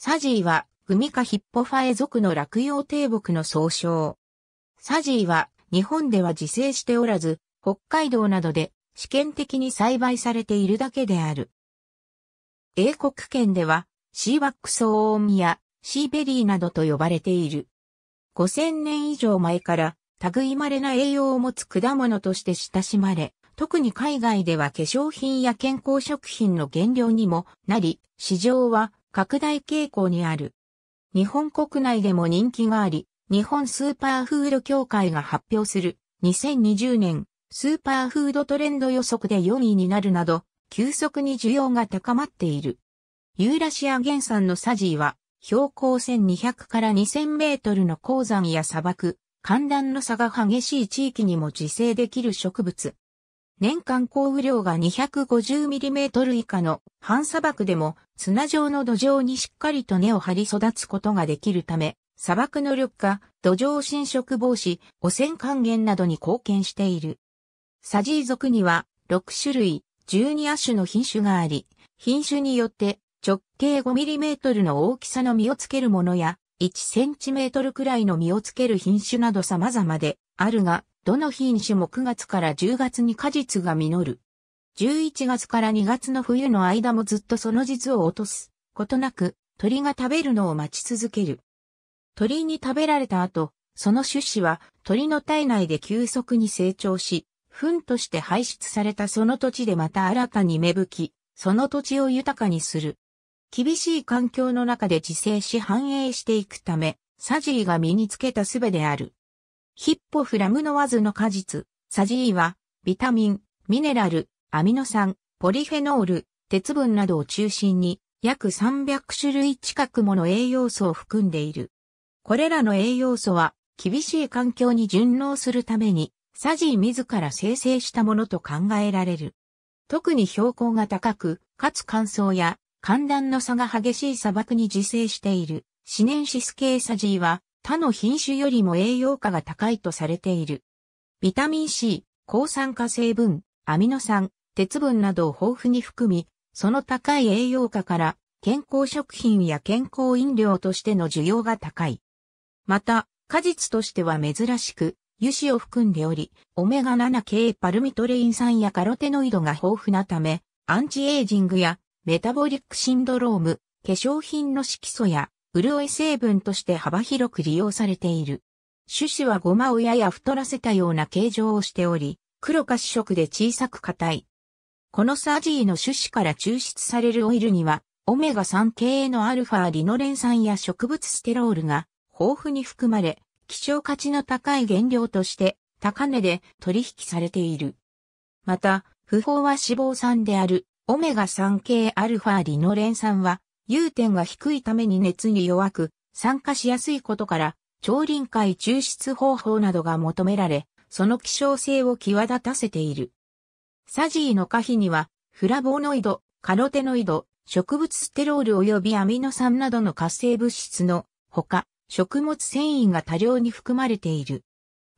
サジーは、グミカヒッポファエ族の落葉低木の総称。サジーは、日本では自生しておらず、北海道などで試験的に栽培されているだけである。英国圏では、シーバックソオーミやシーベリーなどと呼ばれている。5000年以上前から、類まれな栄養を持つ果物として親しまれ、特に海外では化粧品や健康食品の原料にもなり、市場は拡大傾向にある。日本国内でも人気があり、日本スーパーフード協会が発表する2020年スーパーフードトレンド予測で4位になるなど、急速に需要が高まっている。ユーラシア原産のサジーは、標高1200から2000メートルの高山や砂漠、寒暖の差が激しい地域にも自生できる植物。年間降雨量が2 5 0トル以下の半砂漠でも砂状の土壌にしっかりと根を張り育つことができるため、砂漠の緑化、土壌侵食防止、汚染還元などに貢献している。サジー族には6種類、12亜種の品種があり、品種によって直径5トルの大きさの実をつけるものや、1センチメートルくらいの実をつける品種など様々であるが、どの品種も9月から10月に果実が実る。11月から2月の冬の間もずっとその実を落とすことなく鳥が食べるのを待ち続ける。鳥に食べられた後、その種子は鳥の体内で急速に成長し、糞として排出されたその土地でまた新たに芽吹き、その土地を豊かにする。厳しい環境の中で自生し繁栄していくため、サジーが身につけたすべである。ヒッポフラムノワズの果実、サジーは、ビタミン、ミネラル、アミノ酸、ポリフェノール、鉄分などを中心に、約300種類近くもの栄養素を含んでいる。これらの栄養素は、厳しい環境に順応するために、サジー自ら生成したものと考えられる。特に標高が高く、かつ乾燥や寒暖の差が激しい砂漠に自生している、シネンシス系サジーは、他の品種よりも栄養価が高いとされている。ビタミン C、抗酸化成分、アミノ酸、鉄分などを豊富に含み、その高い栄養価から健康食品や健康飲料としての需要が高い。また、果実としては珍しく、油脂を含んでおり、オメガ7系パルミトレイン酸やカロテノイドが豊富なため、アンチエイジングやメタボリックシンドローム、化粧品の色素や潤い成分として幅広く利用されている。種子はごまをやや太らせたような形状をしており、黒か主色で小さく硬い。このサージーの種子から抽出されるオイルには、オメガ3系のアルファリノレン酸や植物ステロールが豊富に含まれ、希少価値の高い原料として高値で取引されている。また、不法は脂肪酸であるオメガ3系アルファリノレン酸は融点が低いために熱に弱く、酸化しやすいことから、超臨界抽出方法などが求められ、その希少性を際立たせている。サジーの可否には、フラボノイド、カロテノイド、植物ステロール及びアミノ酸などの活性物質のほか、食物繊維が多量に含まれている。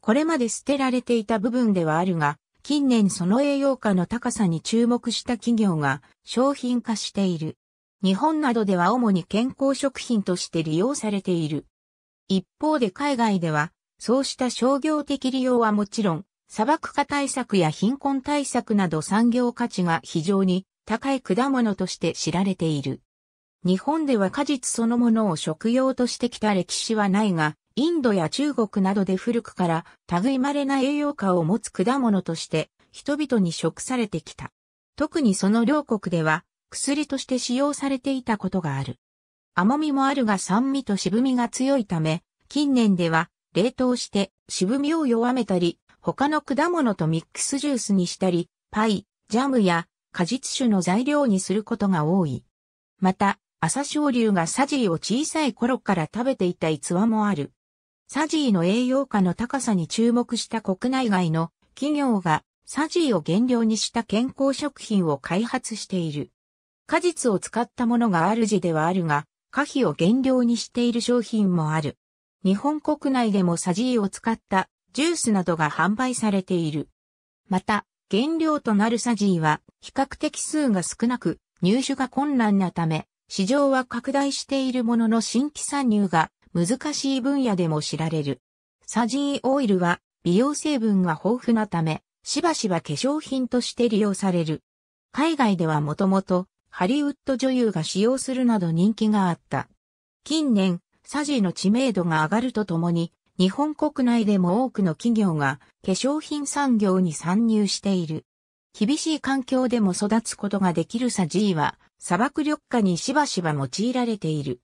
これまで捨てられていた部分ではあるが、近年その栄養価の高さに注目した企業が商品化している。日本などでは主に健康食品として利用されている。一方で海外では、そうした商業的利用はもちろん、砂漠化対策や貧困対策など産業価値が非常に高い果物として知られている。日本では果実そのものを食用としてきた歴史はないが、インドや中国などで古くから類まれな栄養価を持つ果物として人々に食されてきた。特にその両国では薬として使用されていたことがある。甘みもあるが酸味と渋みが強いため、近年では冷凍して渋みを弱めたり、他の果物とミックスジュースにしたり、パイ、ジャムや果実酒の材料にすることが多い。また、朝青龍がサジーを小さい頃から食べていた逸話もある。サジーの栄養価の高さに注目した国内外の企業がサジーを原料にした健康食品を開発している。果実を使ったものが主ではあるが、可否を原料にしている商品もある。日本国内でもサジーを使ったジュースなどが販売されている。また、原料となるサジーは比較的数が少なく入手が困難なため、市場は拡大しているものの新規参入が難しい分野でも知られる。サジーオイルは美容成分が豊富なため、しばしば化粧品として利用される。海外ではもともとハリウッド女優が使用するなど人気があった。近年、サジーの知名度が上がるとともに、日本国内でも多くの企業が化粧品産業に参入している。厳しい環境でも育つことができるサジーは、砂漠緑化にしばしば用いられている。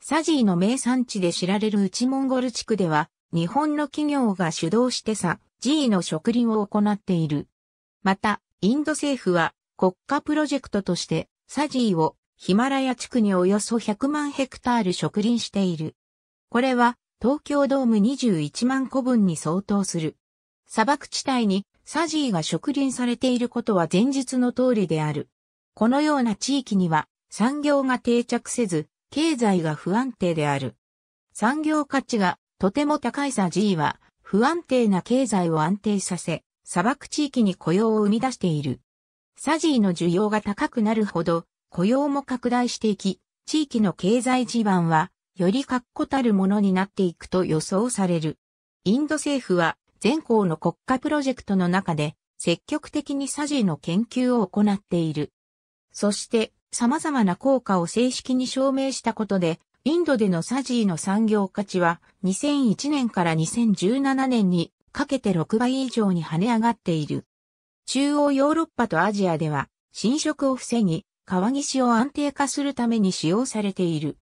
サジーの名産地で知られる内モンゴル地区では、日本の企業が主導してサジーの植林を行っている。また、インド政府は国家プロジェクトとしてサジーをヒマラヤ地区におよそ100万ヘクタール植林している。これは東京ドーム21万個分に相当する。砂漠地帯にサジーが植林されていることは前述の通りである。このような地域には産業が定着せず、経済が不安定である。産業価値がとても高いサジーは不安定な経済を安定させ、砂漠地域に雇用を生み出している。サジーの需要が高くなるほど雇用も拡大していき、地域の経済地盤はより確固たるものになっていくと予想される。インド政府は全校の国家プロジェクトの中で積極的にサジーの研究を行っている。そして様々な効果を正式に証明したことで、インドでのサジーの産業価値は2001年から2017年にかけて6倍以上に跳ね上がっている。中央ヨーロッパとアジアでは侵食を防ぎ、川岸を安定化するために使用されている。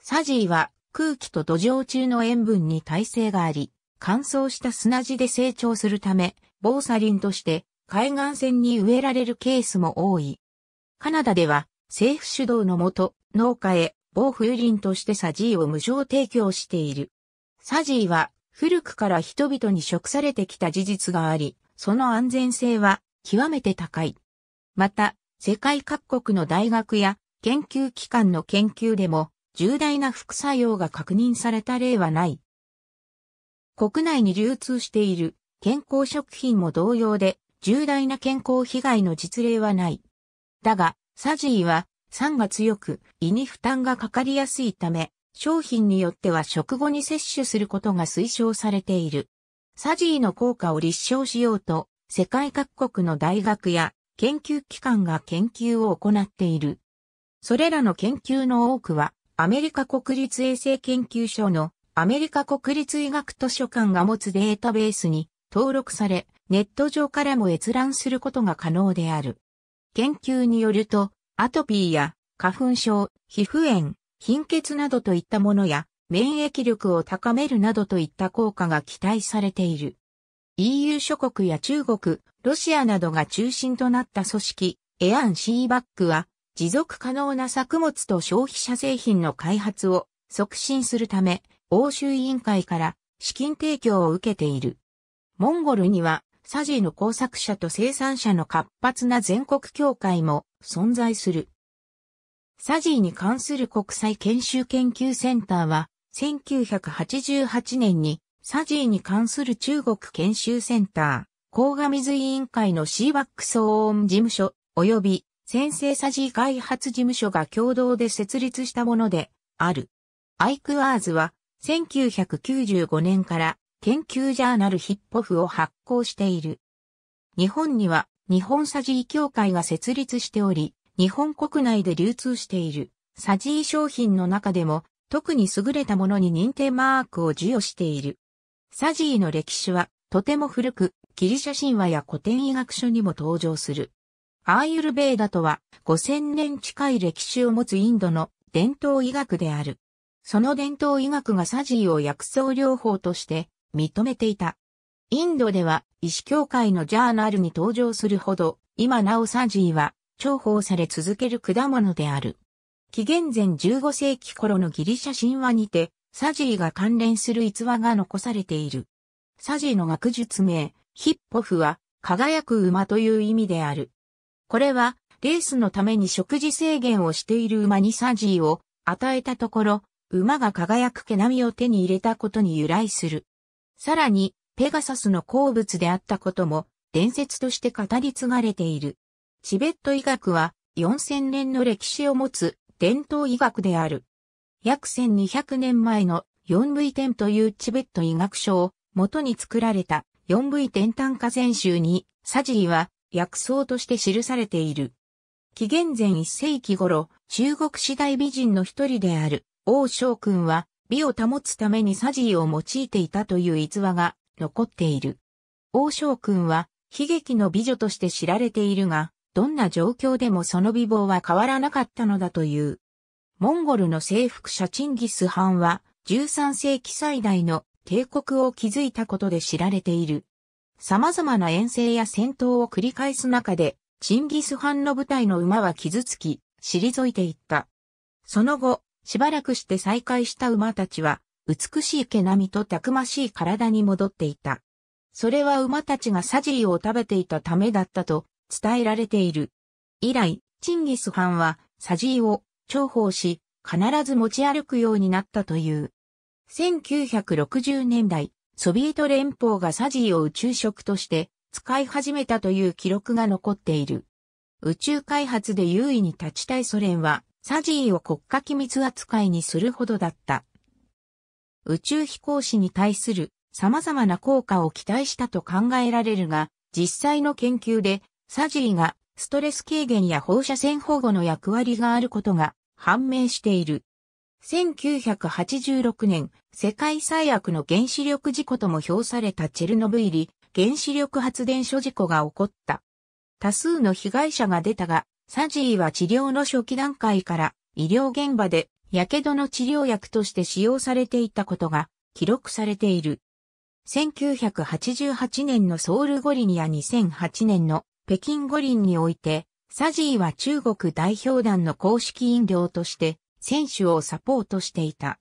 サジーは空気と土壌中の塩分に耐性があり、乾燥した砂地で成長するため、防砂林として海岸線に植えられるケースも多い。カナダでは政府主導のもと農家へ防風林としてサジーを無償提供している。サジーは古くから人々に食されてきた事実があり、その安全性は極めて高い。また、世界各国の大学や研究機関の研究でも重大な副作用が確認された例はない。国内に流通している健康食品も同様で重大な健康被害の実例はない。だが、サジーは酸が強く胃に負担がかかりやすいため、商品によっては食後に摂取することが推奨されている。サジーの効果を立証しようと、世界各国の大学や研究機関が研究を行っている。それらの研究の多くは、アメリカ国立衛生研究所のアメリカ国立医学図書館が持つデータベースに登録され、ネット上からも閲覧することが可能である。研究によると、アトピーや花粉症、皮膚炎、貧血などといったものや、免疫力を高めるなどといった効果が期待されている。EU 諸国や中国、ロシアなどが中心となった組織、エアン・シーバックは、持続可能な作物と消費者製品の開発を促進するため、欧州委員会から資金提供を受けている。モンゴルには、サジーの工作者と生産者の活発な全国協会も存在する。サジーに関する国際研修研究センターは、1988年にサジーに関する中国研修センター、高画水委員会のシーバック騒音事務所、及び先生サジー開発事務所が共同で設立したものである。アイクアーズは1995年から研究ジャーナルヒッポフを発行している。日本には日本サジー協会が設立しており、日本国内で流通しているサジー商品の中でも特に優れたものに認定マークを授与している。サジーの歴史はとても古く、ギリシャ神話や古典医学書にも登場する。アーユルベーダとは5000年近い歴史を持つインドの伝統医学である。その伝統医学がサジーを薬草療法として認めていた。インドでは医師協会のジャーナルに登場するほど、今なおサジーは重宝され続ける果物である。紀元前15世紀頃のギリシャ神話にて、サジーが関連する逸話が残されている。サジーの学術名、ヒッポフは、輝く馬という意味である。これは、レースのために食事制限をしている馬にサジーを与えたところ、馬が輝く毛並みを手に入れたことに由来する。さらに、ペガサスの好物であったことも、伝説として語り継がれている。チベット医学は、4000年の歴史を持つ伝統医学である。約1200年前の四類点というチベット医学書を元に作られた四類点単歌全集にサジーは薬草として記されている。紀元前1世紀頃、中国四大美人の一人である王将君は美を保つためにサジーを用いていたという逸話が残っている。王将君は悲劇の美女として知られているが、どんな状況でもその美貌は変わらなかったのだという。モンゴルの征服者チンギス・ハンは13世紀最大の帝国を築いたことで知られている。様々な遠征や戦闘を繰り返す中で、チンギス・ハンの部隊の馬は傷つき、退いていった。その後、しばらくして再会した馬たちは、美しい毛並みとたくましい体に戻っていた。それは馬たちがサジリを食べていたためだったと伝えられている。以来、チンギス・ハンは、サジーを重宝し、必ず持ち歩くようになったという。1960年代、ソビエト連邦がサジーを宇宙食として使い始めたという記録が残っている。宇宙開発で優位に立ちたいソ連は、サジーを国家機密扱いにするほどだった。宇宙飛行士に対する様々な効果を期待したと考えられるが、実際の研究でサジーがストレス軽減や放射線保護の役割があることが判明している。1986年、世界最悪の原子力事故とも評されたチェルノブイリ原子力発電所事故が起こった。多数の被害者が出たが、サジーは治療の初期段階から医療現場で火傷の治療薬として使用されていたことが記録されている。1988年のソウルゴリニア2008年の北京五輪において、サジーは中国代表団の公式飲料として選手をサポートしていた。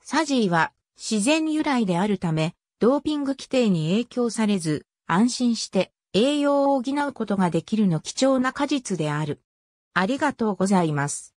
サジーは自然由来であるため、ドーピング規定に影響されず、安心して栄養を補うことができるの貴重な果実である。ありがとうございます。